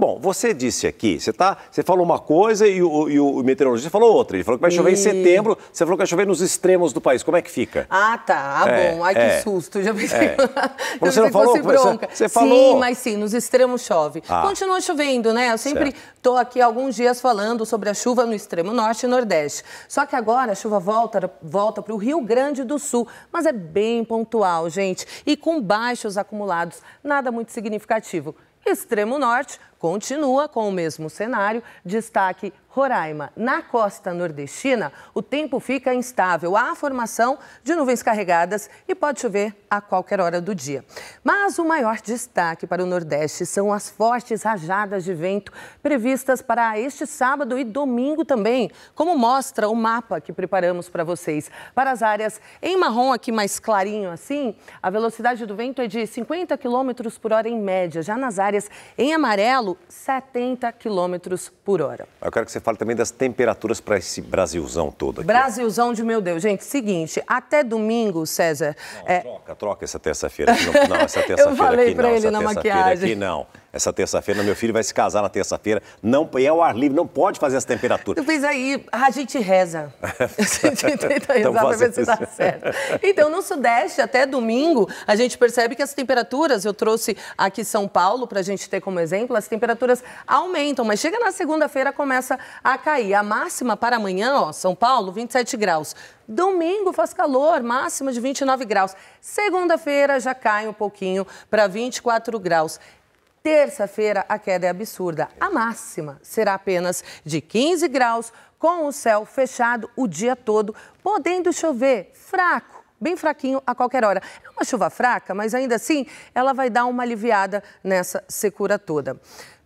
Bom, você disse aqui, você, tá, você falou uma coisa e o, e o meteorologista falou outra. Ele falou que vai chover e... em setembro, você falou que vai chover nos extremos do país. Como é que fica? Ah, tá. Ah, é, bom. Ai, é, que susto. Já pensei, é. Já você não falou, Você, você falou. Sim, mas sim, nos extremos chove. Ah. Continua chovendo, né? Eu sempre estou aqui alguns dias falando sobre a chuva no extremo norte e nordeste. Só que agora a chuva volta, volta para o Rio Grande do Sul, mas é bem pontual, gente. E com baixos acumulados, nada muito significativo. Extremo Norte continua com o mesmo cenário, destaque Roraima. Na costa nordestina, o tempo fica instável. Há a formação de nuvens carregadas e pode chover a qualquer hora do dia. Mas o maior destaque para o Nordeste são as fortes rajadas de vento previstas para este sábado e domingo também, como mostra o mapa que preparamos para vocês. Para as áreas em marrom, aqui mais clarinho assim, a velocidade do vento é de 50 km por hora em média. Já nas áreas em amarelo, 70 km por hora. Eu quero que você fale também das temperaturas para esse Brasilzão todo aqui. Brasilzão de meu Deus. Gente, seguinte, até domingo, César... Não, é... Troca, troca essa terça-feira. Não, não, essa terça-feira aqui não. Eu falei para ele na maquiagem. aqui não essa terça-feira. Meu filho vai se casar na terça-feira. Não é ao ar livre, não pode fazer essa temperatura. fiz aí a gente reza. a gente tenta rezar então, para ver se dá certo. Então, no Sudeste, até domingo, a gente percebe que as temperaturas, eu trouxe aqui São Paulo para a gente ter como exemplo, as temperaturas aumentam, mas chega na segunda-feira começa a cair. A máxima para amanhã, ó, São Paulo, 27 graus. Domingo faz calor, máxima de 29 graus. Segunda-feira já cai um pouquinho para 24 graus. Terça-feira, a queda é absurda. A máxima será apenas de 15 graus, com o céu fechado o dia todo, podendo chover fraco, bem fraquinho a qualquer hora. É uma chuva fraca, mas ainda assim ela vai dar uma aliviada nessa secura toda.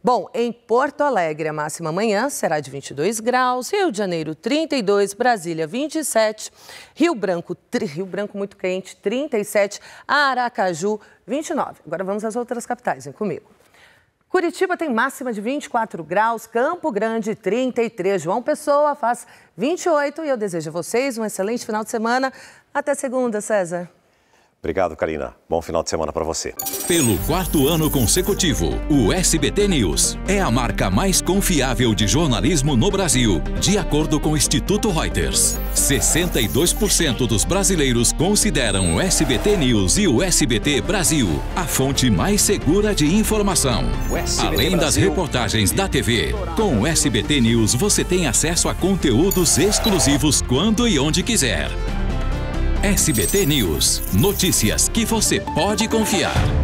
Bom, em Porto Alegre, a máxima amanhã será de 22 graus, Rio de Janeiro 32, Brasília 27, Rio Branco, Rio Branco muito quente, 37, Aracaju 29. Agora vamos às outras capitais, vem comigo. Curitiba tem máxima de 24 graus, Campo Grande 33, João Pessoa faz 28 e eu desejo a vocês um excelente final de semana. Até segunda, César. Obrigado, Karina. Bom final de semana para você. Pelo quarto ano consecutivo, o SBT News é a marca mais confiável de jornalismo no Brasil, de acordo com o Instituto Reuters. 62% dos brasileiros consideram o SBT News e o SBT Brasil a fonte mais segura de informação. Além das reportagens da TV, com o SBT News você tem acesso a conteúdos exclusivos quando e onde quiser. SBT News. Notícias que você pode confiar.